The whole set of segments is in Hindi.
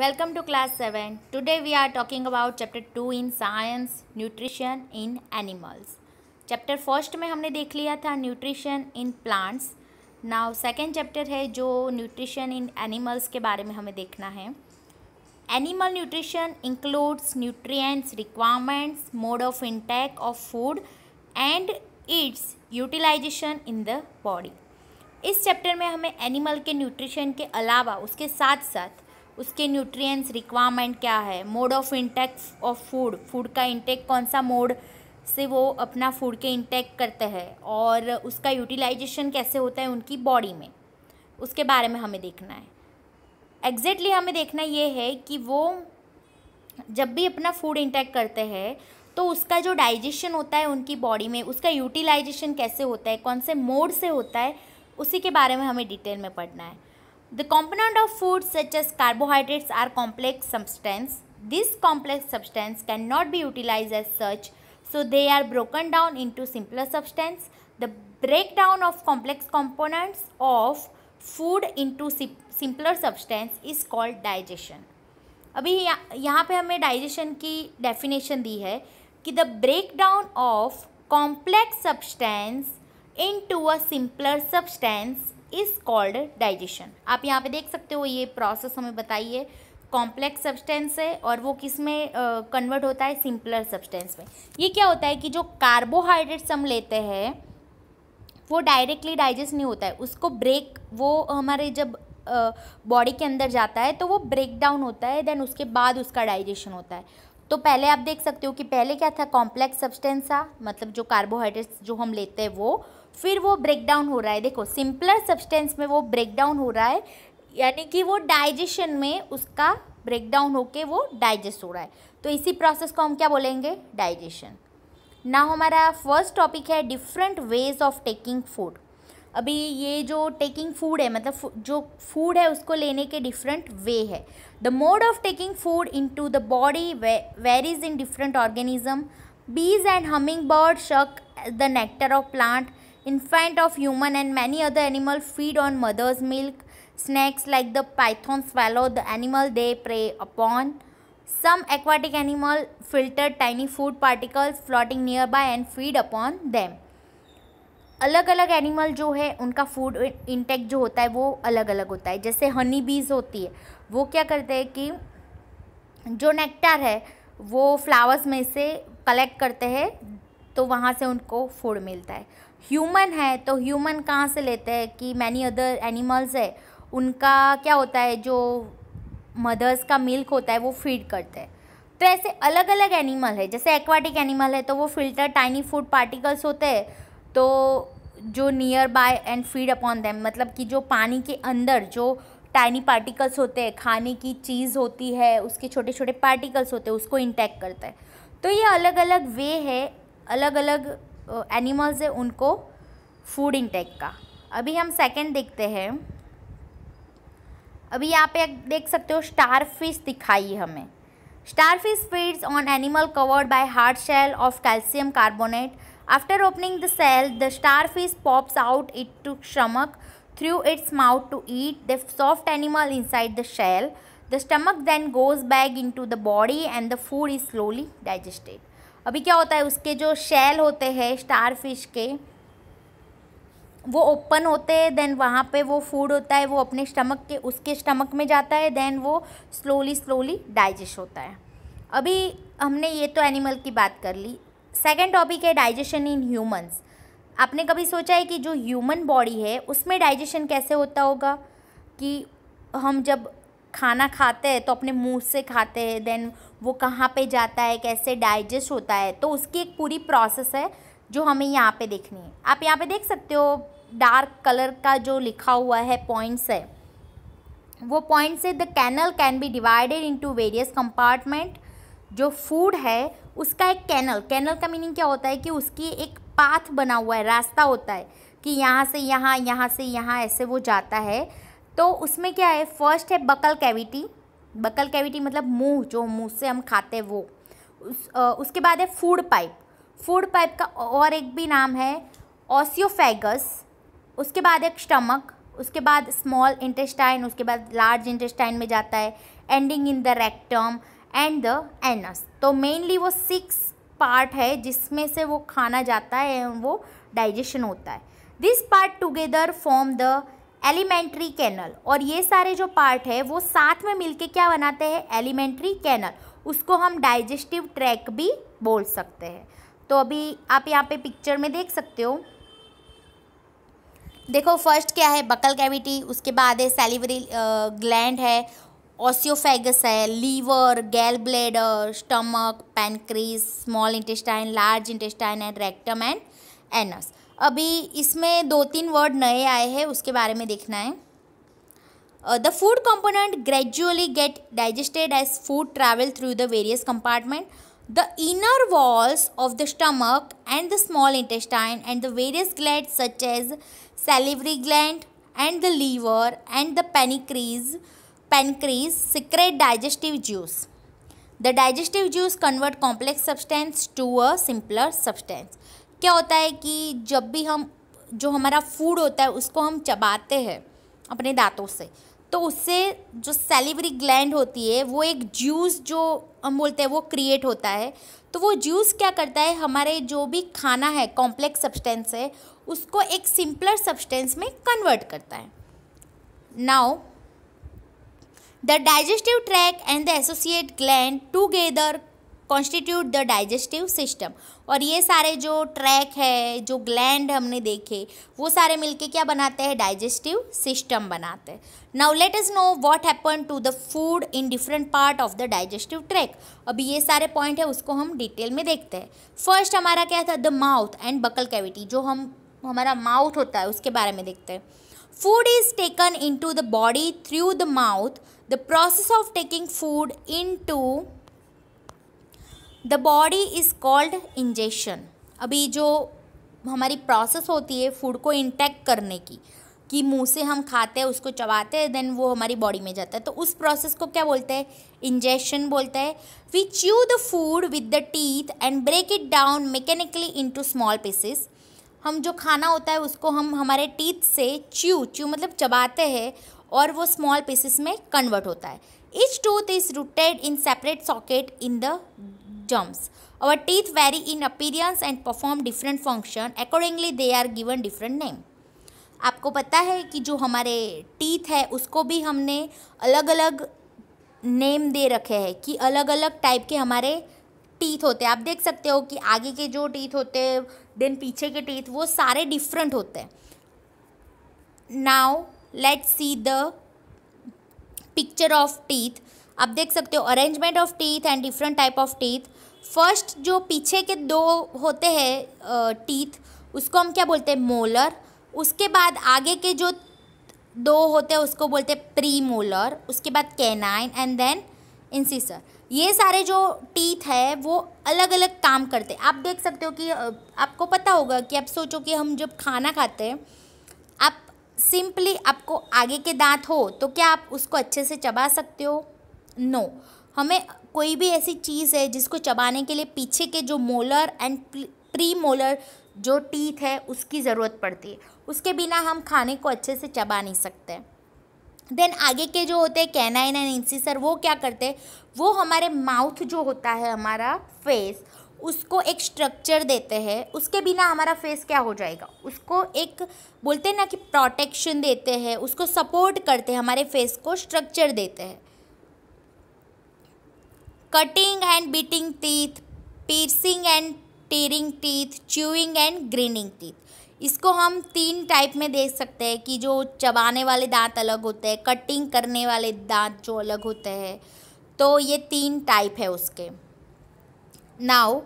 Welcome to class 7. Today we are talking about chapter 2 in science nutrition in animals. Chapter first में हमने देख लिया था nutrition in plants. Now second chapter है जो nutrition in animals के बारे में हमें देखना है Animal nutrition includes nutrients, requirements, mode of intake of food and its utilization in the body. इस चैप्टर में हमें एनिमल के न्यूट्रिशन के अलावा उसके साथ साथ उसके न्यूट्रिएंट्स रिक्वायरमेंट क्या है mode of intake of food food का इंटेक कौन सा मोड से वो अपना फूड के इंटेक करते हैं और उसका यूटिलाइजेशन कैसे होता है उनकी बॉडी में उसके बारे में हमें देखना है एग्जैक्टली exactly हमें देखना ये है कि वो जब भी अपना फूड इंटेक करते हैं तो उसका जो डाइजेशन होता है उनकी बॉडी में उसका यूटिलाइजेशन कैसे होता है कौन से मोड से होता है उसी के बारे में हमें डिटेल में पढ़ना है The component of food such as carbohydrates are complex substance. This complex substance cannot be utilized as such so they are broken down into simpler substance. The breakdown of complex components of food into simpler substance is called digestion अभी यह, यहाँ पे हमें डाइजेशन की डेफिनेशन दी है कि the break down of complex substance into a simpler substance is called digestion आप यहाँ पे देख सकते हो ये प्रोसेस हमें बताइए कॉम्प्लेक्स सब्सटेंस है और वो किस में कन्वर्ट होता है सिंपलर सब्सटेंस में ये क्या होता है कि जो कार्बोहाइड्रेट्स हम लेते हैं वो डायरेक्टली डाइजेस्ट नहीं होता है उसको ब्रेक वो हमारे जब बॉडी uh, के अंदर जाता है तो वो ब्रेक डाउन होता है देन उसके बाद उसका डाइजेशन होता है तो पहले आप देख सकते हो कि पहले क्या था कॉम्प्लेक्स सब्सटेंस था मतलब जो कार्बोहाइड्रेट्स जो हम लेते हैं वो फिर वो ब्रेक डाउन हो रहा है देखो सिंपलर सब्सटेंस में वो ब्रेक डाउन हो रहा है यानी कि वो डाइजेशन में उसका ब्रेक डाउन होके वो डाइजेस्ट हो रहा है तो इसी प्रोसेस को हम क्या बोलेंगे डाइजेशन ना हमारा फर्स्ट टॉपिक है different ways of taking food अभी ये जो टेकिंग फूड है मतलब जो फूड है उसको लेने के डिफरेंट वे है the mode of taking food in to the body varies in different organism bees and humming bird suck the nectar of plant infant of human and many other animal feed on mother's milk snakes like the python swallow the animal they prey upon some aquatic animal filter tiny food particles floating nearby and feed upon them अलग अलग एनिमल जो है उनका फूड इंटेक जो होता है वो अलग अलग होता है जैसे हनी बीज होती है वो क्या करते हैं कि जो नेक्टार है वो फ्लावर्स में से कलेक्ट करते हैं तो वहाँ से उनको फूड मिलता है ह्यूमन है तो ह्यूमन कहाँ से लेते हैं कि मैनी अदर एनिमल्स है उनका क्या होता है जो मदर्स का मिल्क होता है वो फीड करते हैं तो ऐसे अलग अलग एनिमल है जैसे एक्वाटिक एनिमल है तो वो फिल्टर टाइनी फूड पार्टिकल्स होते हैं तो जो nearby and feed upon them मतलब कि जो पानी के अंदर जो टाइनी पार्टिकल्स होते हैं खाने की चीज़ होती है उसके छोटे छोटे पार्टिकल्स होते हैं उसको इंटैक्ट करता है तो ये अलग अलग वे है अलग अलग एनिमल्स है उनको फूड इंटेक का अभी हम सेकंड देखते हैं अभी यहाँ पे देख सकते हो स्टार फिश दिखाई हमें starfish feeds on animal covered by hard shell of calcium carbonate after opening the shell the starfish pops out it to stomach through its mouth to eat the soft animal inside the shell the stomach then goes back into the body and the food is slowly digested अभी क्या होता है उसके जो शेल होते हैं स्टार फिश के वो ओपन होते हैं देन वहाँ पे वो फूड होता है वो अपने स्टमक के उसके स्टमक में जाता है देन वो स्लोली स्लोली डाइजेस्ट होता है अभी हमने ये तो एनिमल की बात कर ली सेकेंड टॉपिक है डाइजेशन इन ह्यूमन्स आपने कभी सोचा है कि जो ह्यूमन बॉडी है उसमें डाइजेशन कैसे होता होगा कि हम जब खाना खाते हैं तो अपने मुंह से खाते हैं देन वो कहाँ पे जाता है कैसे डाइजेस्ट होता है तो उसकी एक पूरी प्रोसेस है जो हमें यहाँ पे देखनी है आप यहाँ पे देख सकते हो डार्क कलर का जो लिखा हुआ है पॉइंट्स है वो पॉइंट्स है the canal can be divided into various compartment जो फूड है उसका एक कैनल कैनल का मीनिंग क्या होता है कि उसकी एक पाथ बना हुआ है रास्ता होता है कि यहाँ से यहाँ यहाँ से यहाँ ऐसे वो जाता है तो उसमें क्या है फर्स्ट है बकल कैविटी बकल कैविटी मतलब मुंह जो मुंह से हम खाते वो उस, आ, उसके बाद है फूड पाइप फूड पाइप का और एक भी नाम है ऑसियोफेगस उसके बाद एक स्टमक उसके बाद स्मॉल इंटेस्टाइन उसके बाद लार्ज इंटेस्टाइन में जाता है ending in the rectum and the anus तो मेनली वो सिक्स पार्ट है जिसमें से वो खाना जाता है वो डाइजेशन होता है this part together form the alimentary canal और ये सारे जो पार्ट है वो साथ में मिलके क्या बनाते हैं एलिमेंट्री कैनल उसको हम डाइजेस्टिव ट्रैक भी बोल सकते हैं तो अभी आप यहाँ पे पिक्चर में देख सकते हो देखो फर्स्ट क्या है बकल कैविटी उसके बाद है सेलिवरी ग्लैंड है ऑसियोफेगस है liver gallbladder stomach pancreas small intestine large intestine and rectum and anus अभी इसमें दो तीन वर्ड नए आए हैं उसके बारे में देखना है the food component gradually get digested as food travel through the various compartment the inner walls of the stomach and the small intestine and the various gland such as salivary gland and the liver and the pancreas pancreas secrete digestive juice the digestive juice convert complex substance to a simpler substance क्या होता है कि जब भी हम जो हमारा फूड होता है उसको हम चबाते हैं अपने दांतों से तो उससे जो सेलिवरी ग्लैंड होती है वो एक जूस जो हम बोलते हैं वो क्रिएट होता है तो वो जूस क्या करता है हमारे जो भी खाना है कॉम्प्लेक्स सब्सटेंस है उसको एक सिंपलर सब्सटेंस में कन्वर्ट करता है now the digestive tract and the associate gland together constitute the digestive system और ये सारे जो ट्रैक है जो ग्लैंड हमने देखे वो सारे मिलके क्या बनाते हैं डाइजेस्टिव सिस्टम बनाते हैं now let us know what happen to the food in different part of the digestive tract अभी ये सारे पॉइंट है उसको हम डिटेल में देखते हैं फर्स्ट हमारा क्या था the mouth and buccal cavity जो हम हमारा माउथ होता है उसके बारे में देखते हैं food is taken in to the body through the mouth the process of taking food in to the body is called injection अभी जो हमारी प्रोसेस होती है फूड को इंटेक्ट करने की कि मुंह से हम खाते हैं उसको चबाते हैं देन वो हमारी बॉडी में जाता है तो उस प्रोसेस को क्या बोलते हैं इंजेक्शन बोलते हैं we chew the food with the teeth and break it down mechanically into small pieces हम जो खाना होता है उसको हम हमारे टीथ से च्यू च्यू मतलब चबाते हैं और वो स्मॉल पीसेस में कन्वर्ट होता है each tooth is rooted in separate socket in the germs. Our teeth vary in appearance and perform different function. Accordingly, they are given different name. आपको पता है कि जो हमारे टीथ है उसको भी हमने अलग अलग नेम दे रखे हैं कि अलग अलग टाइप के हमारे टीथ होते हैं आप देख सकते हो कि आगे के जो टीथ होते हैं देन पीछे के टीथ वो सारे डिफरेंट होते हैं now let see the picture of teeth आप देख सकते हो arrangement of teeth and different type of teeth first जो पीछे के दो होते हैं टीथ उसको हम क्या बोलते हैं मोलर उसके बाद आगे के जो दो होते हैं उसको बोलते हैं प्री मोलर उसके बाद कैनाइन एंड देन इंसिसर ये सारे जो टीथ है वो अलग अलग काम करते हैं आप देख सकते हो कि आपको पता होगा कि आप सोचो कि हम जब खाना खाते हैं आप सिंपली आपको आगे के दांत हो तो क्या आप उसको अच्छे से चबा सकते हो नो no. हमें कोई भी ऐसी चीज़ है जिसको चबाने के लिए पीछे के जो मोलर एंड प्री मोलर जो टीथ है उसकी ज़रूरत पड़ती है उसके बिना हम खाने को अच्छे से चबा नहीं सकते देन आगे के जो होते हैं कैनाइन एंड इंसीसर वो क्या करते हैं वो हमारे माउथ जो होता है हमारा फेस उसको एक स्ट्रक्चर देते हैं उसके बिना हमारा फेस क्या हो जाएगा उसको एक बोलते हैं ना कि प्रोटेक्शन देते हैं उसको सपोर्ट करते हैं हमारे फेस को स्ट्रक्चर देते हैं cutting and biting teeth piercing and tearing teeth chewing and grinding teeth इसको हम तीन टाइप में देख सकते हैं कि जो चबाने वाले दांत अलग होते हैं कटिंग करने वाले दांत जो अलग होते हैं तो ये तीन टाइप है उसके now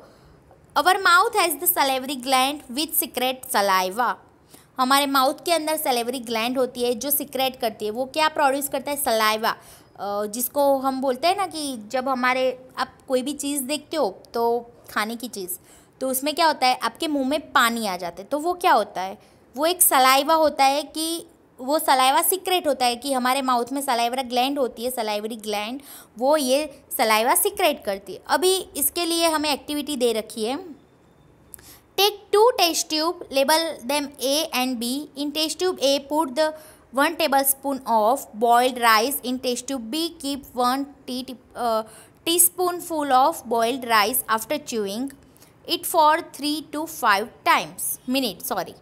our mouth has the salivary gland with secrete saliva हमारे माउथ के अंदर सलेवरी ग्लैंड होती है जो सिक्रेट करती है वो क्या प्रोड्यूस करता है सलाइवा जिसको हम बोलते हैं ना कि जब हमारे आप कोई भी चीज़ देखते हो तो खाने की चीज़ तो उसमें क्या होता है आपके मुंह में पानी आ जाता है तो वो क्या होता है वो एक सलाइवा होता है कि वो सलाइवा सीक्रेट होता है कि हमारे माउथ में सलाइवरा ग्लैंड होती है सलाइवरी ग्लैंड वो ये सलाइवा सीक्रेट करती है अभी इसके लिए हमें एक्टिविटी दे रखी है take two test tube label them A and B in test tube A put the one spoon of boiled rice in test tube B keep one tea teaspoon full of boiled rice after chewing it for three two five times minute sorry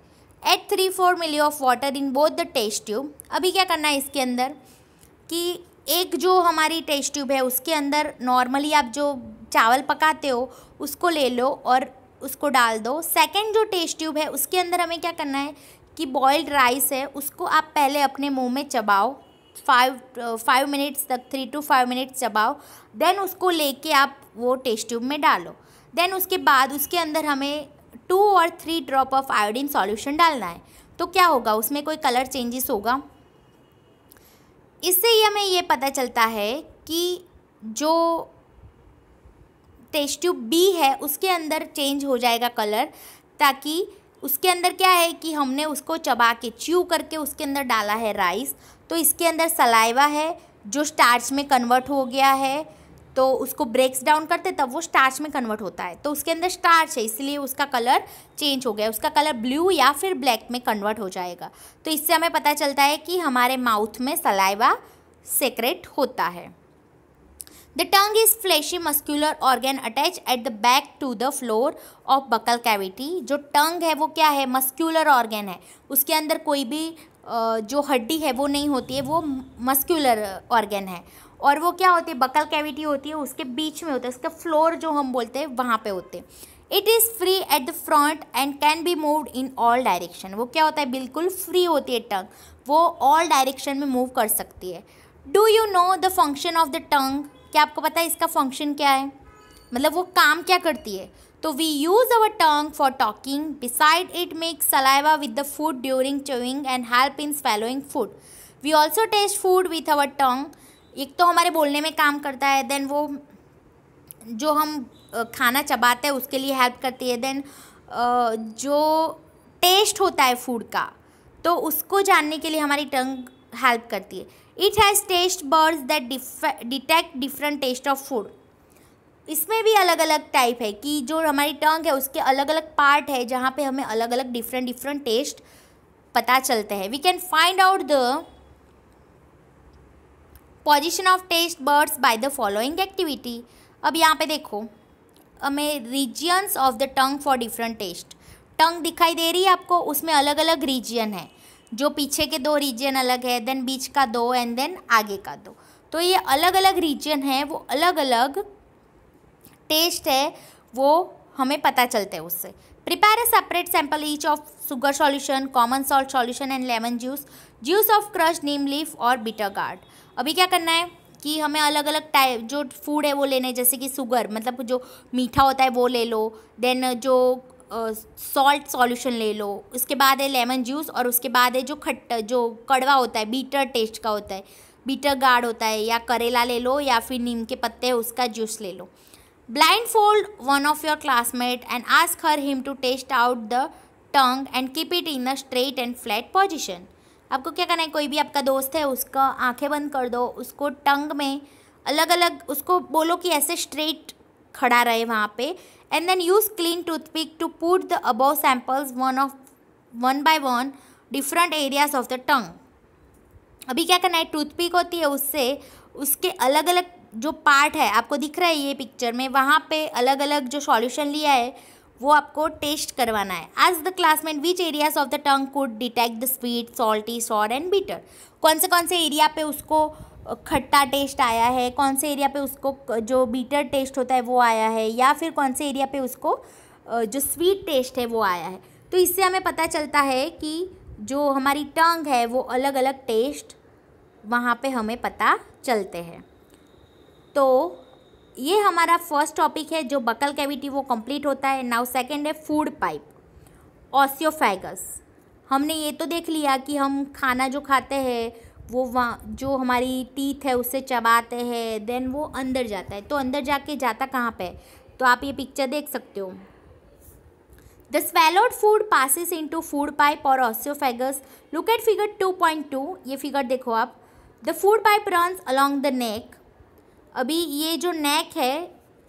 at three four ml of water in both the test tube अभी क्या करना है इसके अंदर कि एक जो हमारी टेस्ट ट्यूब है उसके अंदर नॉर्मली आप जो चावल पकाते हो उसको ले लो और उसको डाल दो सेकेंड जो टेस्ट ट्यूब है उसके अंदर हमें क्या करना है कि बॉइल्ड राइस है उसको आप पहले अपने मुंह में चबाओ फाइव फाइव मिनट्स तक थ्री टू फाइव मिनट्स चबाओ देन उसको लेके आप वो टेस्ट ट्यूब में डालो देन उसके बाद उसके अंदर हमें टू और three drop of iodine solution डालना है तो क्या होगा उसमें कोई कलर चेंजेस होगा इससे ही हमें ये पता चलता है कि जो टेस्ट ट्यूब बी है उसके अंदर चेंज हो जाएगा कलर ताकि उसके अंदर क्या है कि हमने उसको चबा के च्यू करके उसके अंदर डाला है राइस तो इसके अंदर सलाइवा है जो स्टार्च में कन्वर्ट हो गया है तो उसको ब्रेक्स डाउन करते तब वो स्टार्च में कन्वर्ट होता है तो उसके अंदर स्टार्च है इसलिए उसका कलर चेंज हो गया उसका कलर ब्लू या फिर ब्लैक में कन्वर्ट हो जाएगा तो इससे हमें पता चलता है कि हमारे माउथ में सलाइवा सेक्रेट होता है The tongue is fleshy muscular organ attached at the back to the floor of buccal cavity. जो टंग है वो क्या है मस्क्यूलर organ है उसके अंदर कोई भी जो हड्डी है वो नहीं होती है वो मस्क्यूलर organ है और वो क्या होती है बकल कैविटी होती है उसके बीच में होता है उसका फ्लोर जो हम बोलते हैं वहाँ पे होते हैं it is free at the front end can be moved in all direction वो क्या होता है बिल्कुल फ्री होती है टंग वो ऑल डायरेक्शन में मूव कर सकती है do you know the function of the tongue क्या आपको पता है इसका फंक्शन क्या है मतलब वो काम क्या करती है तो we use our tongue for talking beside it make saliva with the food during chewing and help in swallowing food we also taste food with our tongue एक तो हमारे बोलने में काम करता है देन वो जो हम खाना चबाते हैं उसके लिए हेल्प करती है देन जो टेस्ट होता है फूड का तो उसको जानने के लिए हमारी टंग हेल्प करती है it has taste buds that detect different taste of food इसमें भी अलग अलग टाइप है कि जो हमारी टंग है उसके अलग अलग पार्ट है जहाँ पे हमें अलग अलग डिफरेंट डिफरेंट टेस्ट पता चलते हैं we can find out the position of taste buds by the following activity अब यहाँ पे देखो हमें regions of the tongue for different taste tongue दिखाई दे रही है आपको उसमें अलग अलग रीजियन है जो पीछे के दो रीजन अलग है देन बीच का दो एंड देन आगे का दो तो ये अलग अलग रीजन है वो अलग अलग टेस्ट है वो हमें पता चलता है उससे prepare a separate sample each of sugar solution common salt solution and lemon juice juice of crush neem leaf और बिटर गार्ड अभी क्या करना है कि हमें अलग अलग टाइप जो फूड है वो लेने जैसे कि सुगर मतलब जो मीठा होता है वो ले लो देन जो सॉल्ट सॉल्यूशन ले लो उसके बाद है लेमन जूस और उसके बाद है जो खट्ट जो कड़वा होता है बीटर टेस्ट का होता है बीटर गार्ड होता है या करेला ले लो या फिर नीम के पत्ते उसका जूस ले लो blindfold one of your classmate and ask her him to test out the tongue and keep it in a straight and flat position आपको क्या करना है कोई भी आपका दोस्त है उसका आंखें बंद कर दो उसको टंग में अलग अलग उसको बोलो कि ऐसे स्ट्रेट खड़ा रहे वहाँ पे and then use clean toothpick to put the above samples one of one by one different areas of the tongue अभी क्या करना है टूथपिक होती है उससे उसके अलग अलग जो पार्ट है आपको दिख रहा है ये पिक्चर में वहाँ पे अलग अलग जो सॉल्यूशन लिया है वो आपको टेस्ट करवाना है ask the classmate which areas of the tongue could detect the sweet salty sour and bitter कौन से कौन से एरिया पे उसको खट्टा टेस्ट आया है कौन से एरिया पे उसको जो बीटर टेस्ट होता है वो आया है या फिर कौन से एरिया पे उसको जो स्वीट टेस्ट है वो आया है तो इससे हमें पता चलता है कि जो हमारी टंग है वो अलग अलग टेस्ट वहाँ पे हमें पता चलते हैं तो ये हमारा फर्स्ट टॉपिक है जो बकल कैविटी वो कंप्लीट होता है नाउ सेकेंड है फूड पाइप ऑसियोफैगस हमने ये तो देख लिया कि हम खाना जो खाते हैं वो वहाँ जो हमारी टीथ है उससे चबाते हैं देन वो अंदर जाता है तो अंदर जाके जाता कहाँ पे तो आप ये पिक्चर देख सकते हो the swallowed food passes in to food pipe और oesophagus look at figure two point two ये फिगर देखो आप the food pipe runs along the neck अभी ये जो नेक है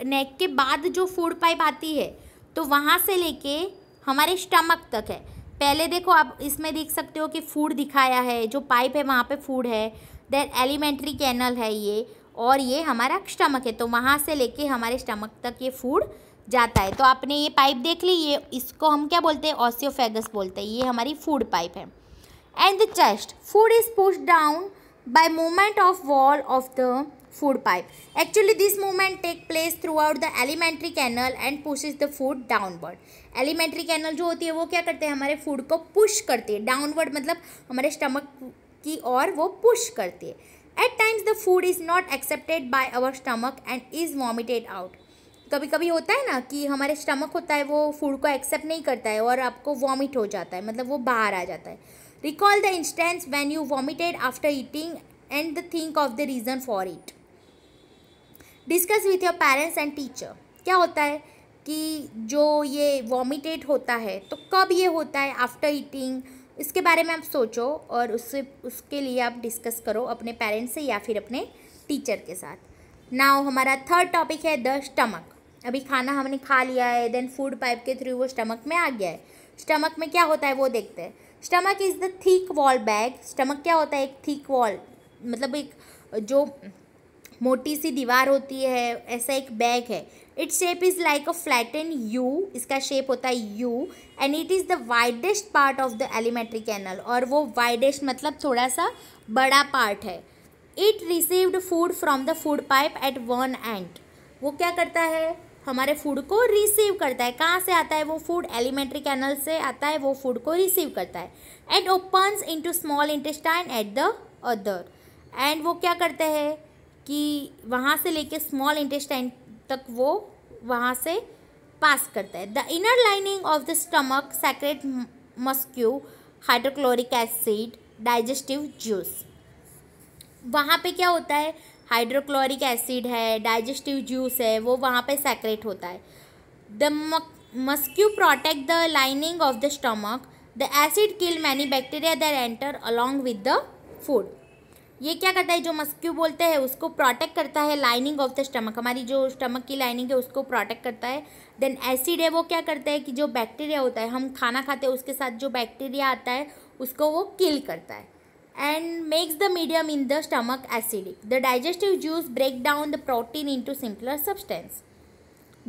नेक के बाद जो फूड पाइप आती है तो वहाँ से लेके हमारे स्टमक तक है पहले देखो आप इसमें देख सकते हो कि फूड दिखाया है जो पाइप है वहाँ पे फूड है देन एलिमेंट्री कैनल है ये और ये हमारा स्टमक है तो वहाँ से लेके हमारे स्टमक तक ये फूड जाता है तो आपने ये पाइप देख ली ये इसको हम क्या बोलते हैं ऑसियोफेगस बोलते हैं ये हमारी फूड पाइप है and the chest food is push down by of of wall of the food pipe. Actually, this movement take place throughout the alimentary canal and pushes the food downward alimentary canal जो होती है वो क्या करते हैं हमारे फूड को पुश करती है डाउनवर्ड मतलब हमारे स्टमक की ओर वो पुश करती है at times the food is not accepted by our stomach and is vomited out कभी कभी होता है ना कि हमारे स्टमक होता है वो फूड को एक्सेप्ट नहीं करता है और आपको वॉमिट हो जाता है मतलब वो बाहर आ जाता है recall the instance when you vomited after eating and the think of the reason for it discuss with your parents and teacher क्या होता है कि जो ये वॉमिटेट होता है तो कब ये होता है आफ्टर ईटिंग इसके बारे में आप सोचो और उससे उसके लिए आप डिस्कस करो अपने पेरेंट्स से या फिर अपने टीचर के साथ नाउ हमारा थर्ड टॉपिक है द स्टमक अभी खाना हमने खा लिया है देन फूड पाइप के थ्रू वो स्टमक में आ गया है स्टमक में क्या होता है वो देखते हैं stomach is the thick wall bag stomach क्या होता है एक थीक वॉल मतलब एक जो मोटी सी दीवार होती है ऐसा एक बैग है its shape is like a flat flatten U इसका शेप होता है U and it is the widest part of the alimentary canal और वो वाइडेस्ट मतलब थोड़ा सा बड़ा पार्ट है it received food from the food pipe at one end वो क्या करता है हमारे फूड को रिसीव करता है कहाँ से आता है वो फूड एलिमेंट्री कैनल से आता है वो फूड को रिसीव करता है and opens into small intestine at the other end वो क्या करते हैं कि वहाँ से लेके स्मॉल इंटेस्टाइन तक वो वहाँ से पास करता है the inner lining of the stomach secrete मस्क्यू हाइड्रोक्लोरिक एसिड डाइजेस्टिव जूस वहाँ पे क्या होता है हाइड्रोक्लोरिक एसिड है डाइजेस्टिव जूस है वो वहाँ पे सैक्रेट होता है द मस्क्यू protect the lining of the stomach the acid kill many bacteria that enter along with the food ये क्या करता है जो मस्क्यू बोलते हैं उसको प्रोटेक्ट करता है लाइनिंग ऑफ द स्टमक हमारी जो स्टमक की लाइनिंग है उसको प्रोटेक्ट करता है देन एसिड है वो क्या करता है कि जो बैक्टीरिया होता है हम खाना खाते हैं उसके साथ जो बैक्टीरिया आता है उसको वो किल करता है and makes the medium in the stomach acidic the digestive juice break down the protein into simpler substance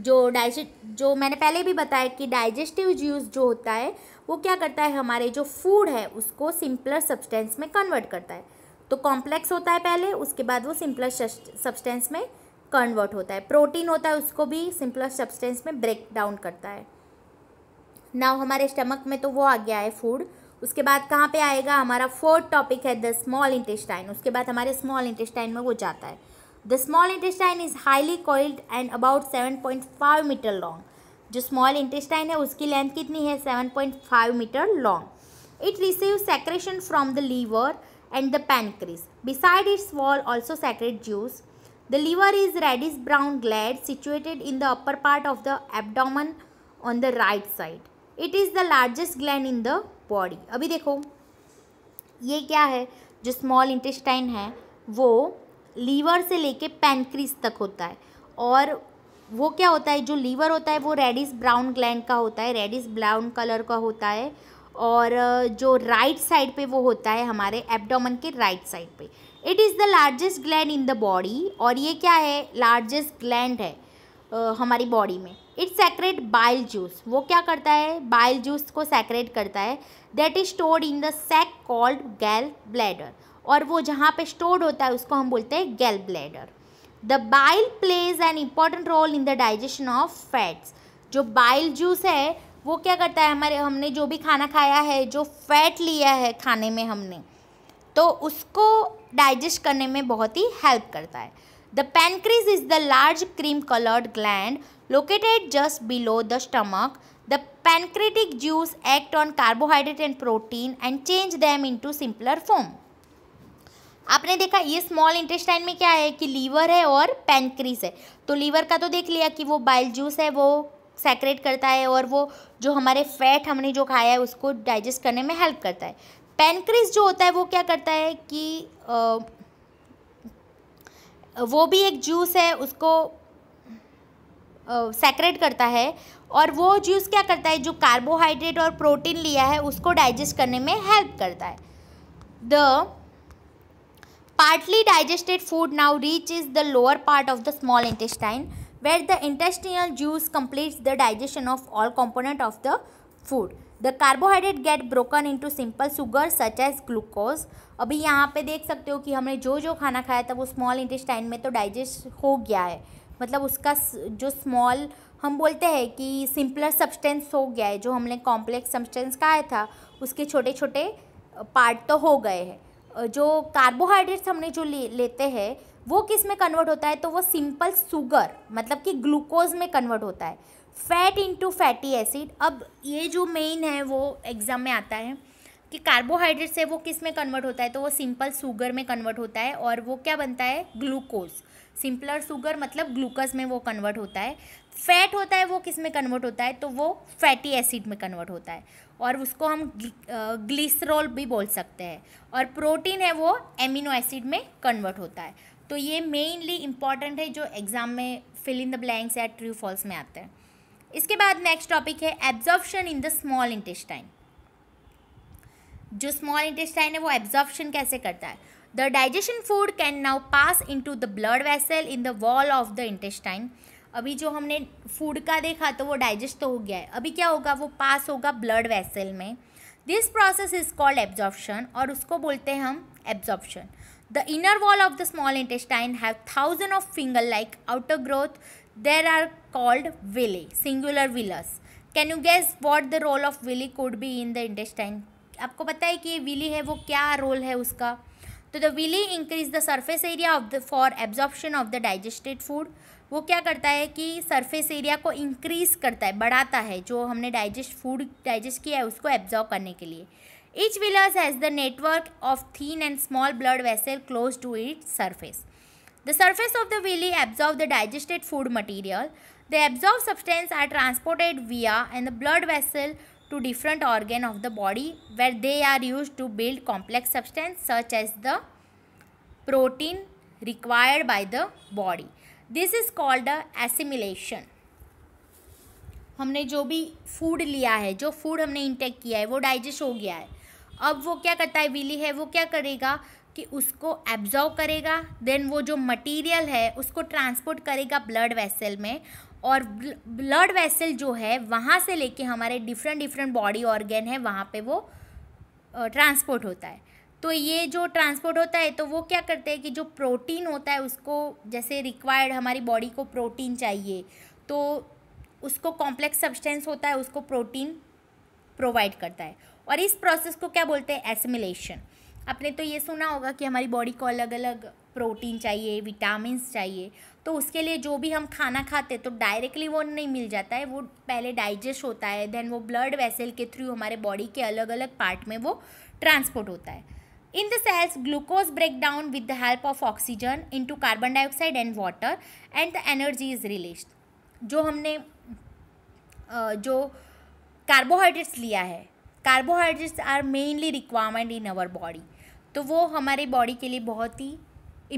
जो डाइजेस्ट जो मैंने पहले भी बताया कि डाइजेस्टिव जूस जो होता है वो क्या करता है हमारे जो फूड है उसको सिंपलर सब्सटेंस में कन्वर्ट करता है तो कॉम्प्लेक्स होता है पहले उसके बाद वो सिंपलर सब्सटेंस में कन्वर्ट होता है प्रोटीन होता है उसको भी सिंपलर सब्सटेंस में ब्रेक डाउन करता है नाउ हमारे स्टमक में तो वो आ गया है फूड उसके बाद कहाँ पे आएगा हमारा फोर्थ टॉपिक है द स्मॉल इंटेस्टाइन उसके बाद हमारे स्मॉल इंटेस्टाइन में वो जाता है the small intestine is highly coiled and about seven point five metre long जो स्मॉल इंटेस्टाइन है उसकी लेंथ कितनी है seven point five metre long it receive secretion from the liver and the pancreas. Beside its wall also secrete juice. The liver is reddish brown gland situated in the upper part of the abdomen on the right side. It is the largest gland in the body. अभी देखो ये क्या है जो small intestine है वो liver से लेके pancreas तक होता है और वो क्या होता है जो लीवर होता है वो रेडिस ब्राउन ग्लैंड का होता है रेडिस ब्राउन कलर का होता है और जो राइट साइड पे वो होता है हमारे एब्डोमन के राइट साइड पे it is the largest gland in the body और ये क्या है लार्जेस्ट ग्लैंड है आ, हमारी बॉडी में इट सेक्रेट बाइल जूस वो क्या करता है बाइल जूस को सेक्रेट करता है that is stored in the sac called gall bladder और वो जहाँ पे स्टोर्ड होता है उसको हम बोलते हैं gall bladder the bile plays an important role in the digestion of fats जो बाइल जूस है वो क्या करता है हमारे हमने जो भी खाना खाया है जो फैट लिया है खाने में हमने तो उसको डाइजेस्ट करने में बहुत ही हेल्प करता है the pancreas is the large cream coloured gland located just below the stomach the juice act on carbohydrate and protein and change them in to simpler form आपने देखा ये स्मॉल इंटेस्टाइन में क्या है कि लीवर है और पैनक्रीज है तो लीवर का तो देख लिया कि वो बाइल जूस है वो सेक्रेट करता है और वो जो हमारे फैट हमने जो खाया है उसको डाइजेस्ट करने में हेल्प करता है पेनक्रिस जो होता है वो क्या करता है कि आ, वो भी एक जूस है उसको सेक्रेट करता है और वो जूस क्या करता है जो कार्बोहाइड्रेट और प्रोटीन लिया है उसको डाइजेस्ट करने में हेल्प करता है the partly digested food now reaches the lower part of the small intestine where the intestinal juice completes the digestion of all component of the food. The carbohydrate get broken into simple sugar such as glucose अभी यहाँ पे देख सकते हो कि हमने जो जो खाना खाया था वो स्मॉल इंटेस्टाइन में तो डाइजेस्ट हो गया है मतलब उसका जो स्मॉल हम बोलते हैं कि सिंपलर सब्सटेंस हो गया है जो हमने कॉम्प्लेक्स सब्सटेंस खाया था उसके छोटे छोटे पार्ट तो हो गए हैं जो कार्बोहाइड्रेट्स हमने जो ले लेते हैं वो किस में कन्वर्ट होता है तो वो सिंपल सुगर मतलब कि ग्लूकोज में कन्वर्ट होता है फैट इंटू फैटी एसिड अब ये जो मेन है वो एग्ज़ाम में आता है कि कार्बोहाइड्रेट से वो किस में कन्वर्ट होता है तो वो सिंपल सुगर में कन्वर्ट होता है और वो क्या बनता है ग्लूकोज सिंपलर सुगर मतलब ग्लूकोज में वो कन्वर्ट होता है फैट होता है वो किस में कन्वर्ट होता है तो वो फैटी एसिड में कन्वर्ट होता है और उसको हम ग्लिसरॉल भी बोल सकते हैं और प्रोटीन है वो एमिनो एसिड में कन्वर्ट होता है तो ये मेनली इंपॉर्टेंट है जो एग्ज़ाम में फिल इन द ब्लैंक्स या ट्रू फॉल्स में आता है इसके बाद नेक्स्ट टॉपिक है absorption in the small intestine जो स्मॉल इंटेस्टाइन है वो एब्जॉर्प्शन कैसे करता है the digestion food can now pass in to the blood vessel in the wall of the intestine अभी जो हमने फूड का देखा तो वो डाइजेस्ट तो हो गया है अभी क्या होगा वो पास होगा ब्लड वेसल में this process is called absorption और उसको बोलते हैं हम absorption The inner wall of the small intestine have thousand of finger-like outer growth. There are called villi, singular villus. Can you guess what the role of villi could be in the intestine? आपको पता है कि ये विली है वो क्या रोल है उसका तो the villi increase the surface area of the for absorption of the digested food वो क्या करता है कि सरफेस एरिया को इंक्रीज करता है बढ़ाता है जो हमने डाइजेस्ट फूड डाइजेस्ट किया है उसको एब्जॉर्व करने के लिए Each villus has the network of thin and small blood vessels close to its surface. The surface of the villi absorb the digested food material. The absorbed substance are transported via and the blood vessel to different organ of the body where they are used to build complex substance such as the protein required by the body. This is called the assimilation. हमने जो भी food लिया है जो food हमने intake किया है वो डाइजेस्ट हो गया है अब वो क्या करता है विली है वो क्या करेगा कि उसको एब्जॉर्व करेगा देन वो जो मटेरियल है उसको ट्रांसपोर्ट करेगा ब्लड वेसल में और ब्लड वेसल जो है वहाँ से लेके हमारे डिफरेंट डिफरेंट बॉडी ऑर्गेन है वहाँ पे वो ट्रांसपोर्ट होता है तो ये जो ट्रांसपोर्ट होता है तो वो क्या करते हैं कि जो प्रोटीन होता है उसको जैसे रिक्वायर्ड हमारी बॉडी को प्रोटीन चाहिए तो उसको कॉम्प्लेक्स सब्सटेंस होता है उसको प्रोटीन प्रोवाइड करता है और इस प्रोसेस को क्या बोलते हैं एसिमिलेशन आपने तो ये सुना होगा कि हमारी बॉडी को अलग अलग प्रोटीन चाहिए विटामिन चाहिए तो उसके लिए जो भी हम खाना खाते तो डायरेक्टली वो नहीं मिल जाता है वो पहले डाइजेस्ट होता है देन वो ब्लड वेसल के थ्रू हमारे बॉडी के अलग अलग पार्ट में वो ट्रांसपोर्ट होता है in the cells glucose break down with the help of oxygen in carbon dioxide and water and the energy is release जो हमने जो कार्बोहाइड्रेट्स लिया है carbohydrates are mainly requirement in our body तो वो हमारे बॉडी के लिए बहुत ही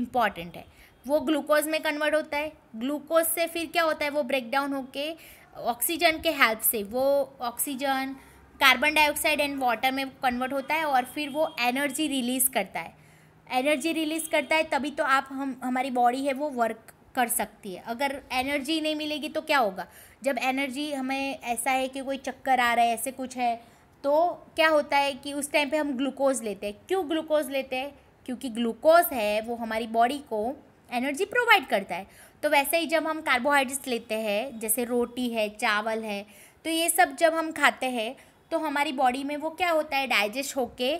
इम्पॉर्टेंट है वो ग्लूकोज में कन्वर्ट होता है ग्लूकोज से फिर क्या होता है वो ब्रेक डाउन होके ऑक्सीजन के हेल्प से वो oxygen carbon dioxide and water में कन्वर्ट होता है और फिर वो एनर्जी रिलीज़ करता है एनर्जी रिलीज़ करता है तभी तो आप हम हमारी बॉडी है वो वर्क कर सकती है अगर एनर्जी नहीं मिलेगी तो क्या होगा जब एनर्जी हमें ऐसा है कि कोई चक्कर आ रहा है ऐसे कुछ है तो क्या होता है कि उस टाइम पे हम ग्लूकोज लेते हैं क्यों ग्लूकोज लेते हैं क्योंकि ग्लूकोज है वो हमारी बॉडी को एनर्जी प्रोवाइड करता है तो वैसे ही जब हम कार्बोहाइड्रेट्स लेते हैं जैसे रोटी है चावल है तो ये सब जब हम खाते हैं तो हमारी बॉडी में वो क्या होता है डाइजेस्ट होके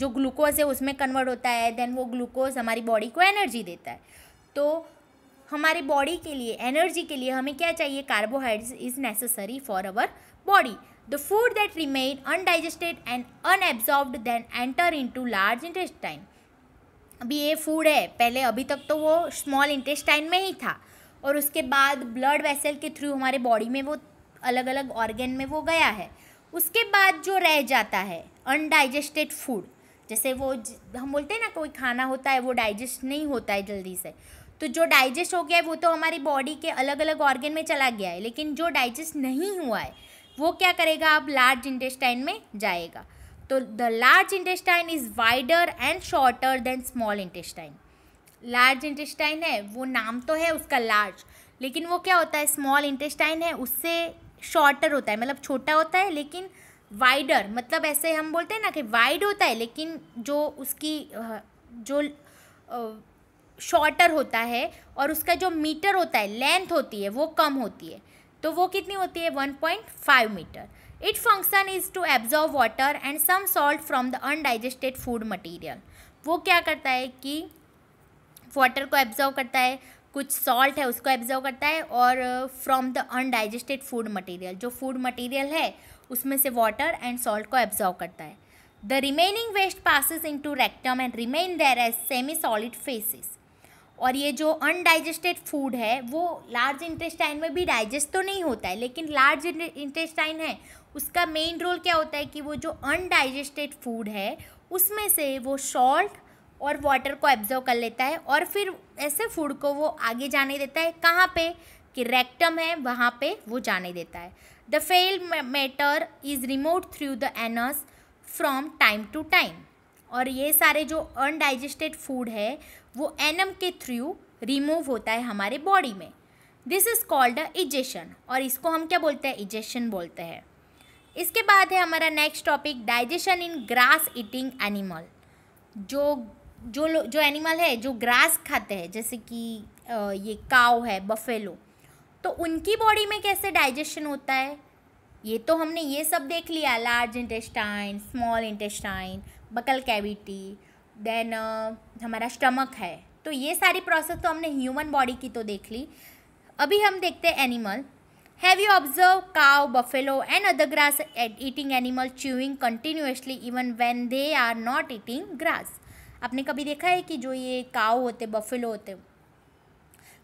जो ग्लूकोज है उसमें कन्वर्ट होता है देन वो ग्लूकोज हमारी बॉडी को एनर्जी देता है तो हमारे बॉडी के लिए एनर्जी के लिए हमें क्या चाहिए carbohydrates is necessary for our body The food that remain undigested and unabsorbed then enter into large intestine. अभी ये फूड है पहले अभी तक तो वो स्मॉल इंटेस्टाइन में ही था और उसके बाद ब्लड वेसल के थ्रू हमारे बॉडी में वो अलग अलग ऑर्गेन में वो गया है उसके बाद जो रह जाता है अनडाइजेस्टेड फूड जैसे वो हम बोलते हैं ना कोई खाना होता है वो डाइजेस्ट नहीं होता है जल्दी से तो जो डाइजेस्ट हो गया है वो तो हमारी बॉडी के अलग अलग ऑर्गेन में चला गया है लेकिन जो डाइजेस्ट नहीं हुआ है वो क्या करेगा अब लार्ज इंटेस्टाइन में जाएगा तो the large intestine is wider and shorter than small intestine large intestine है वो नाम तो है उसका लार्ज लेकिन वो क्या होता है स्मॉल इंटेस्टाइन है उससे शॉर्टर होता है मतलब छोटा होता है लेकिन वाइडर मतलब ऐसे हम बोलते हैं ना कि वाइड होता है लेकिन जो उसकी जो शॉर्टर होता है और उसका जो मीटर होता है लेंथ होती है वो कम होती है तो वो कितनी होती है one point five metre it function is to absorb water and some salt from the undigested food material वो क्या करता है कि वाटर को एब्जॉर्व करता है कुछ सॉल्ट है उसको एब्जॉर्व करता है और from the undigested food material जो फूड मटीरियल है उसमें से वाटर एंड सॉल्ट को एब्जॉर्व करता है the remaining waste passes in into rectum and remain there as semi solid faeces और ये जो अनडाइजेस्टेड फूड है वो लार्ज इंटेस्टाइन में भी डाइजेस्ट तो नहीं होता है लेकिन लार्ज इंटेस्टाइन है उसका मेन रोल क्या होता है कि वो जो अनडाइजेस्टेड फूड है उसमें से वो सॉल्ट और वाटर को एब्जॉर्व कर लेता है और फिर ऐसे फूड को वो आगे जाने देता है कहाँ पे कि रेक्टम है वहाँ पे वो जाने देता है the faecal matter is removed through the anus from time to time और ये सारे जो अनडाइजेस्टेड फूड है वो एनम के थ्रू रिमूव होता है हमारे बॉडी में this is called a egestion और इसको हम क्या बोलते हैं इजेशन बोलते हैं इसके बाद है हमारा next topic digestion in grass eating animal जो जो जो एनिमल है जो ग्रास खाते हैं जैसे कि ये काव है बफेलो तो उनकी बॉडी में कैसे डाइजेशन होता है ये तो हमने ये सब देख लिया large intestine small intestine buccal cavity then uh, हमारा स्टमक है तो ये सारी प्रोसेस तो हमने ह्यूमन बॉडी की तो देख ली अभी हम देखते हैं animal have you observe cow buffalo and other grass eating animal chewing continuously even when they are not eating grass आपने कभी देखा है कि जो ये काव होते बफेलो होते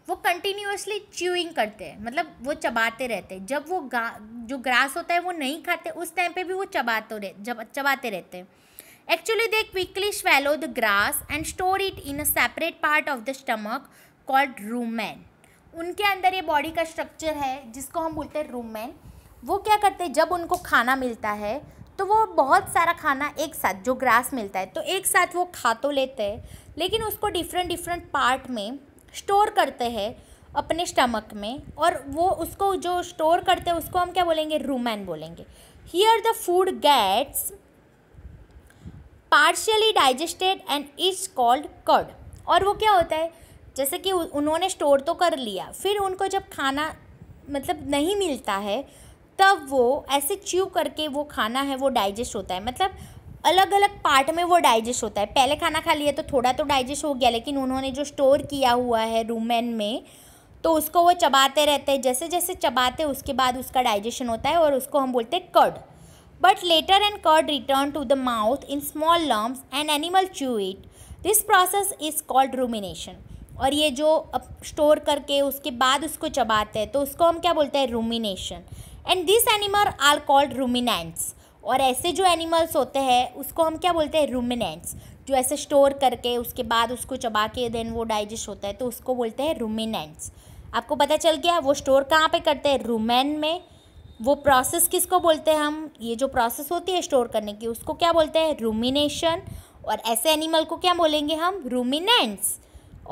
वो कंटिन्यूसली च्यूइंग करते हैं मतलब वो चबाते रहते हैं जब वो गा, जो ग्रास होता है वो नहीं खाते उस टाइम पे भी वो चबाते रह जब चबाते रहते हैं Actually, they quickly swallow the grass and store it in a separate part of the stomach called rumen. उनके अंदर ये बॉडी का स्ट्रक्चर है जिसको हम बोलते हैं रूमेन वो क्या करते हैं जब उनको खाना मिलता है तो वो बहुत सारा खाना एक साथ जो ग्रास मिलता है तो एक साथ वो खा तो लेते हैं लेकिन उसको डिफरेंट डिफरेंट पार्ट में स्टोर करते हैं अपने स्टमक में और वो उसको जो स्टोर करते हैं उसको हम क्या बोलेंगे रूमैन बोलेंगे here the food gets partially digested and is called cud और वो क्या होता है जैसे कि उन्होंने स्टोर तो कर लिया फिर उनको जब खाना मतलब नहीं मिलता है तब वो ऐसे च्यू करके वो खाना है वो डाइजेस्ट होता है मतलब अलग अलग पार्ट में वो डाइजेस्ट होता है पहले खाना खा लिया तो थोड़ा तो डाइजेस्ट हो गया लेकिन उन्होंने जो स्टोर किया हुआ है रूमेन में तो उसको वो चबाते रहते हैं जैसे जैसे चबाते उसके बाद उसका डाइजेशन होता है और उसको हम बोलते हैं कड but later and curd return to the mouth in small lumps and animal chew it. This process is called rumination. और ये जो अब स्टोर करके उसके बाद उसको चबाते हैं तो उसको हम क्या बोलते हैं rumination and this animal are called ruminants और ऐसे जो एनिमल्स होते हैं उसको हम क्या बोलते हैं रूमिनेंट्स जो ऐसे स्टोर करके उसके बाद उसको चबा के देन वो डाइजेस्ट होता है तो उसको बोलते हैं रूमिनेंट्स आपको पता चल गया वो स्टोर कहाँ पर करते हैं रूमेन में वो प्रोसेस किसको बोलते हैं हम ये जो प्रोसेस होती है स्टोर करने की उसको क्या बोलते हैं रूमिनेशन और ऐसे एनिमल को क्या बोलेंगे हम रूमिनेंट्स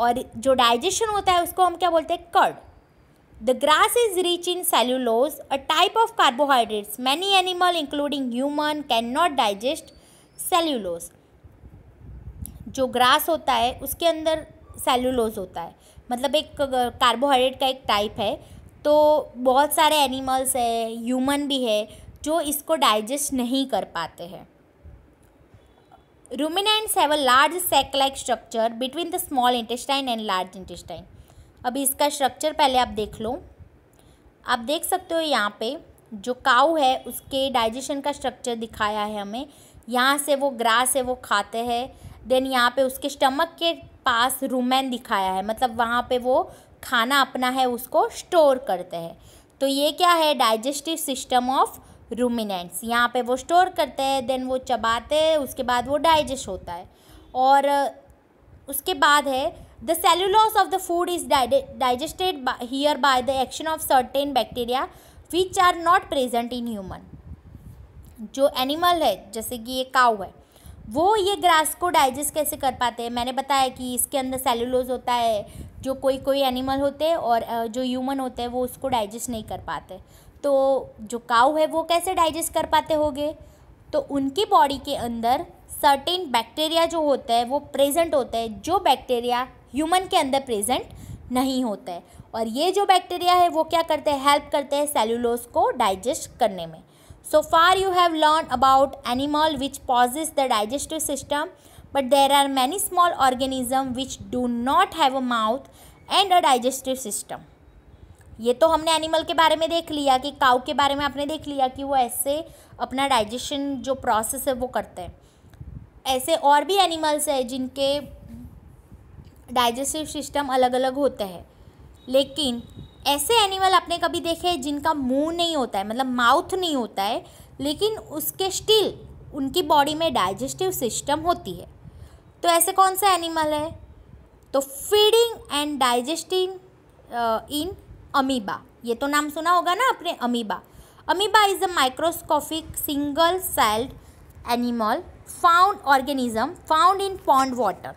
और जो डाइजेशन होता है उसको हम क्या बोलते हैं cud grass is rich in cellulose a type of carbohydrates many animal including human can not digest cellulose जो ग्रास होता है उसके अंदर सेल्यूलोज होता है मतलब एक कार्बोहाइड्रेट का एक टाइप है तो बहुत सारे एनिमल्स है ह्यूमन भी है जो इसको डाइजेस्ट नहीं कर पाते हैं ruminants have a large sac like structure between the small intestine and large intestine अब इसका स्ट्रक्चर पहले आप देख लो आप देख सकते हो यहाँ पे जो काऊ है उसके डाइजेशन का स्ट्रक्चर दिखाया है हमें यहाँ से वो ग्रास है वो खाते हैं देन यहाँ पे उसके स्टमक के पास रूमेन दिखाया है मतलब वहाँ पे वो खाना अपना है उसको स्टोर करते हैं तो ये क्या है डाइजेस्टिव सिस्टम ऑफ रूमिनेंट्स यहाँ पे वो स्टोर करते हैं देन वो चबाते हैं उसके बाद वो डाइजेस्ट होता है और उसके बाद है the cellulose of the food is digested here by the action of certain bacteria which are not present in human जो एनिमल है जैसे कि ये काउ है वो ये ग्रास को डाइजेस्ट कैसे कर पाते हैं मैंने बताया कि इसके अंदर सेलुलोज होता है जो कोई कोई एनिमल होते हैं और जो ह्यूमन होते हैं वो उसको डाइजेस्ट नहीं कर पाते तो जो काऊ है वो कैसे डाइजेस्ट कर पाते होंगे तो उनकी बॉडी के अंदर सर्टेन बैक्टीरिया जो होते हैं वो प्रेजेंट होते हैं जो बैक्टीरिया ह्यूमन के अंदर प्रेजेंट नहीं होते है और ये जो बैक्टीरिया है वो क्या करते हैं हेल्प करते हैं सेलुलोज को डाइजेस्ट करने में so far you have learn about animal which possess the digestive system but there are many small organism which do not have a mouth and a digestive system ये तो हमने एनिमल के बारे में देख लिया कि काउ के बारे में आपने देख लिया कि वो ऐसे अपना डाइजेशन जो प्रोसेस है वो करते हैं ऐसे और भी एनिमल्स हैं जिनके डाइजेस्टिव सिस्टम अलग अलग होते हैं लेकिन ऐसे एनिमल आपने कभी देखे जिनका मुंह नहीं होता है मतलब माउथ नहीं होता है लेकिन उसके स्टिल उनकी बॉडी में डाइजेस्टिव सिस्टम होती है तो ऐसे कौन सा एनिमल है तो feeding and digesting in amoeba ये तो नाम सुना होगा ना आपने amoeba amoeba is a microscopic single celled animal found organism found in pond water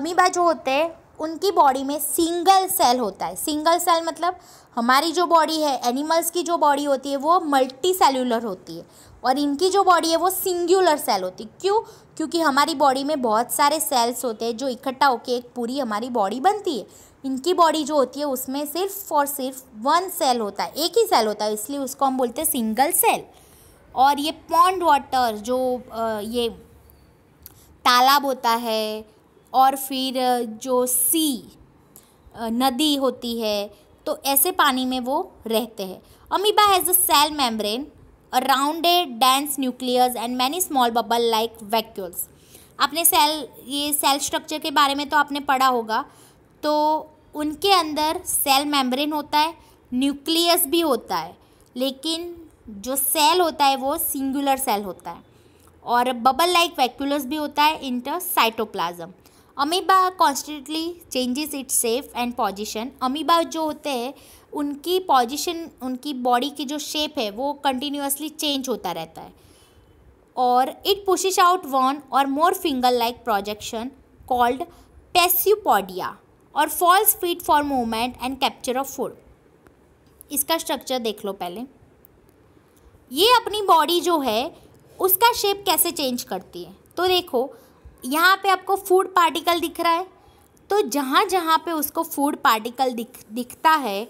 amoeba जो होते हैं उनकी बॉडी में सिंगल सेल होता है सिंगल सेल मतलब हमारी जो बॉडी है एनिमल्स की जो बॉडी होती है वो मल्टी सेल्यूलर होती है और इनकी जो बॉडी है वो सिंगुलर सेल होती है क्यों क्योंकि हमारी बॉडी में बहुत सारे सेल्स होते हैं जो इकट्ठा होकर एक पूरी हमारी बॉडी बनती है इनकी बॉडी जो होती है उसमें सिर्फ और सिर्फ वन सेल होता है एक ही सेल होता है इसलिए उसको हम बोलते हैं सिंगल सेल और ये पॉन्ड वाटर जो ये तालाब होता है और फिर जो सी नदी होती है तो ऐसे पानी में वो रहते हैं amoeba has a cell membrane rounded dense nucleus and many small bubble like vacuoles आपने सेल ये सेल स्ट्रक्चर के बारे में तो आपने पढ़ा होगा तो उनके अंदर सेल मेम्ब्रेन होता है न्यूक्लियस भी होता है लेकिन जो सेल होता है वो सिंगुलर सेल होता है और बबल लाइक वैक्यूलस भी होता है inter cytoplasm amoeba constantly changes its shape and position amoeba जो होते हैं उनकी पोजीशन उनकी बॉडी की जो शेप है वो कंटिन्यूसली चेंज होता रहता है और इट पुशिश आउट वन और more finger like projection called pseudopodia और false feet for movement and capture of food इसका स्ट्रक्चर देख लो पहले ये अपनी बॉडी जो है उसका शेप कैसे चेंज करती है तो देखो यहाँ पे आपको फूड पार्टिकल दिख रहा है तो जहाँ जहाँ पे उसको फूड पार्टिकल दिख दिखता है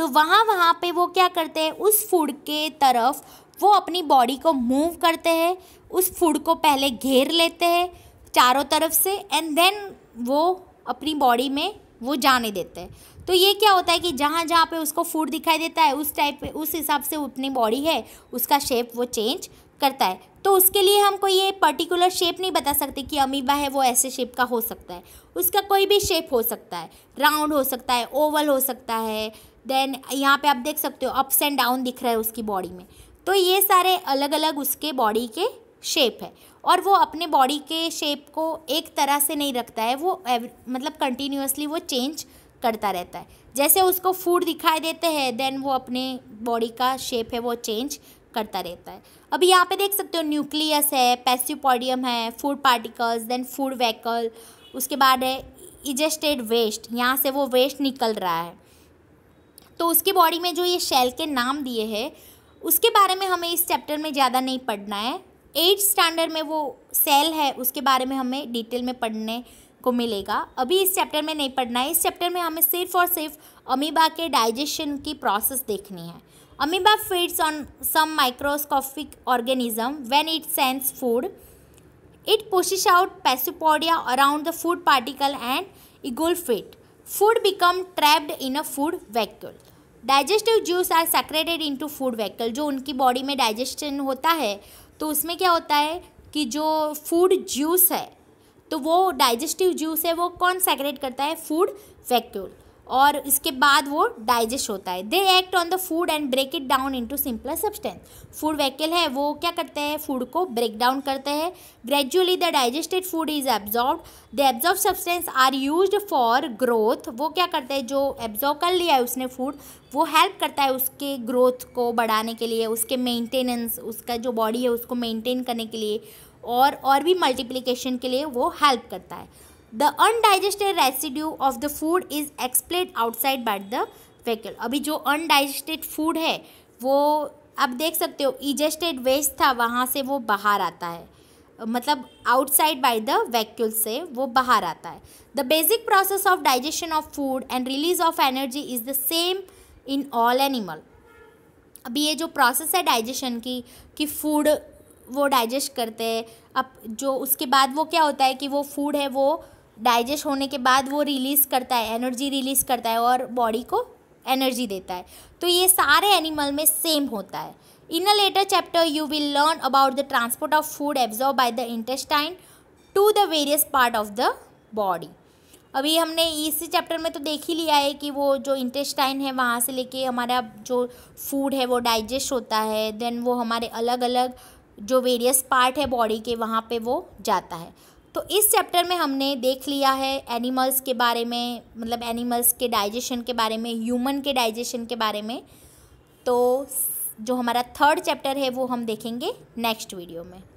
तो वहाँ वहाँ पे वो क्या करते हैं उस फूड के तरफ वो अपनी बॉडी को मूव करते हैं उस फूड को पहले घेर लेते हैं चारों तरफ से एंड देन वो अपनी बॉडी में वो जाने देते हैं तो ये क्या होता है कि जहाँ जहाँ पे उसको फूड दिखाई देता है उस टाइप उस हिसाब से अपनी बॉडी है उसका शेप वो चेंज करता है तो उसके लिए हमको ये पर्टिकुलर शेप नहीं बता सकते कि अमीबा है वो ऐसे शेप का हो सकता है उसका कोई भी शेप हो सकता है राउंड हो सकता है ओवल हो सकता है देन यहाँ पे आप देख सकते हो अप्स एंड डाउन दिख रहा है उसकी बॉडी में तो ये सारे अलग अलग उसके बॉडी के शेप है और वो अपने बॉडी के शेप को एक तरह से नहीं रखता है वो मतलब कंटिन्यूसली वो चेंज करता रहता है जैसे उसको फूड दिखाई देते हैं देन वो अपने बॉडी का शेप है वो चेंज करता रहता है अभी यहाँ पे देख सकते हो न्यूक्लियस है पैसिपोडियम है food particles then food vacuole उसके बाद है इजेस्टेड वेस्ट यहाँ से वो वेस्ट निकल रहा है तो उसकी बॉडी में जो ये शेल के नाम दिए हैं उसके बारे में हमें इस चैप्टर में ज़्यादा नहीं पढ़ना है एट स्टैंडर्ड में वो सेल है उसके बारे में हमें डिटेल में पढ़ने को मिलेगा अभी इस चैप्टर में नहीं पढ़ना है इस चैप्टर में हमें सिर्फ और सिर्फ अमीबा के डाइजेशन की प्रोसेस देखनी है amoeba feeds on some microscopic organism when it senses food it pushes out Passopodia around the food particle and engulfs food become trapped in a food vacuole digestive juice are secreted into food vacuole जो उनकी बॉडी में डाइजेशन होता है तो उसमें क्या होता है कि जो फूड जूस है तो वो डाइजेस्टिव जूस है वो कौन सेक्रेट करता है फूड वैक्यूल और इसके बाद वो डाइजेस्ट होता है they act on the food and break it down to simpler substance food vacuole है वो क्या करते हैं फूड को ब्रेक डाउन करते हैं gradually the digested food is absorb the absorb substance are use for growth वो क्या करते हैं जो एब्जॉर्ब कर लिया है उसने फूड वो हेल्प करता है उसके ग्रोथ को बढ़ाने के लिए उसके मेंटेनेंस उसका जो बॉडी है उसको मेंटेन करने के लिए और और भी मल्टीप्लिकेशन के लिए वो हेल्प करता है the undigested residue of the food is expelled outside by the vacuole अभी जो अनडाइजेस्टेड फूड है वो आप देख सकते हो इजेस्टेड वेस्ट था वहाँ से वो बाहर आता है मतलब आउटसाइड बाय द वैक्यूल से वो बाहर आता है the basic process of digestion of food and release of energy is the same in all animal अभी ये जो प्रोसेस है डाइजेशन की कि फूड वो डाइजेस्ट करते हैं अब जो उसके बाद वो क्या होता है कि वो फूड है वो डाइजेस्ट होने के बाद वो रिलीज़ करता है एनर्जी रिलीज़ करता है और बॉडी को एनर्जी देता है तो ये सारे एनिमल में सेम होता है in a later chapter you will learn about the transport of food absorb by the intestine to the various part of the body अभी हमने इसी चैप्टर में तो देख ही लिया है कि वो जो इंटेस्टाइन है वहाँ से लेके हमारा जो फूड है वो डाइजेस्ट होता है देन वो हमारे अलग अलग जो वेरियस पार्ट है बॉडी के वहाँ पे वो जाता है तो इस चैप्टर में हमने देख लिया है एनिमल्स के बारे में मतलब एनिमल्स के डाइजेशन के बारे में ह्यूमन के डाइजेशन के बारे में तो जो हमारा थर्ड चैप्टर है वो हम देखेंगे नेक्स्ट वीडियो में